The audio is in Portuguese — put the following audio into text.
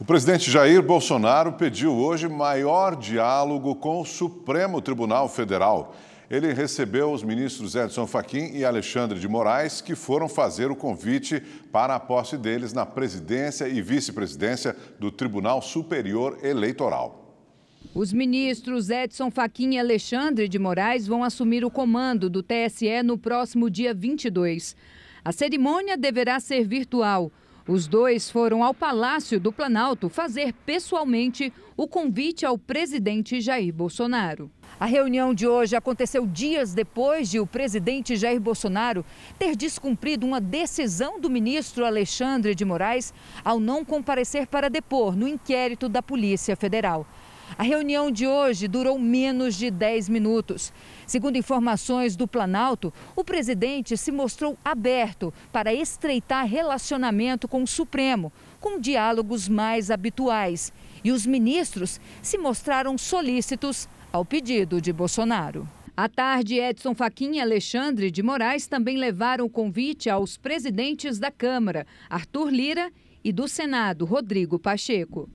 O presidente Jair Bolsonaro pediu hoje maior diálogo com o Supremo Tribunal Federal. Ele recebeu os ministros Edson Fachin e Alexandre de Moraes, que foram fazer o convite para a posse deles na presidência e vice-presidência do Tribunal Superior Eleitoral. Os ministros Edson Fachin e Alexandre de Moraes vão assumir o comando do TSE no próximo dia 22. A cerimônia deverá ser virtual. Os dois foram ao Palácio do Planalto fazer pessoalmente o convite ao presidente Jair Bolsonaro. A reunião de hoje aconteceu dias depois de o presidente Jair Bolsonaro ter descumprido uma decisão do ministro Alexandre de Moraes ao não comparecer para depor no inquérito da Polícia Federal. A reunião de hoje durou menos de 10 minutos. Segundo informações do Planalto, o presidente se mostrou aberto para estreitar relacionamento com o Supremo, com diálogos mais habituais. E os ministros se mostraram solícitos ao pedido de Bolsonaro. À tarde, Edson Fachin e Alexandre de Moraes também levaram o convite aos presidentes da Câmara, Arthur Lira, e do Senado, Rodrigo Pacheco.